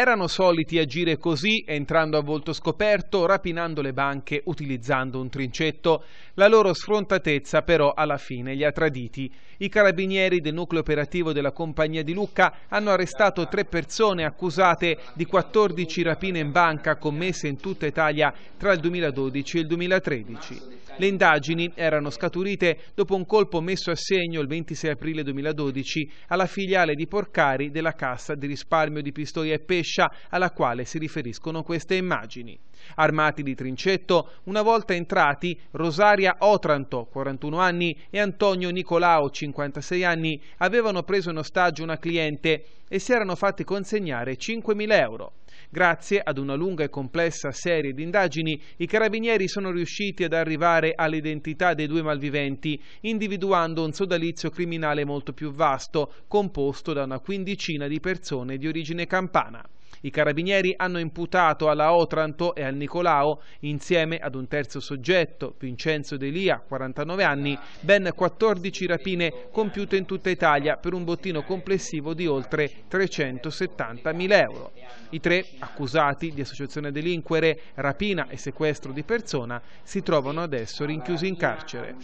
erano soliti agire così, entrando a volto scoperto, rapinando le banche utilizzando un trincetto. La loro sfrontatezza però alla fine li ha traditi. I carabinieri del nucleo operativo della compagnia di Lucca hanno arrestato tre persone accusate di 14 rapine in banca commesse in tutta Italia tra il 2012 e il 2013. Le indagini erano scaturite dopo un colpo messo a segno il 26 aprile 2012 alla filiale di Porcari della Cassa di risparmio di Pistoia e Pesce striscia alla quale si riferiscono queste immagini. Armati di trincetto, una volta entrati, Rosaria Otranto, 41 anni, e Antonio Nicolao, 56 anni, avevano preso in ostaggio una cliente e si erano fatti consegnare 5.000 euro. Grazie ad una lunga e complessa serie di indagini, i carabinieri sono riusciti ad arrivare all'identità dei due malviventi, individuando un sodalizio criminale molto più vasto, composto da una quindicina di persone di origine campana. I carabinieri hanno imputato alla Otranto e al Nicolao, insieme ad un terzo soggetto, Vincenzo Delia, 49 anni, ben 14 rapine compiute in tutta Italia per un bottino complessivo di oltre 370.000 euro. I tre, accusati di associazione delinquere, rapina e sequestro di persona, si trovano adesso rinchiusi in carcere.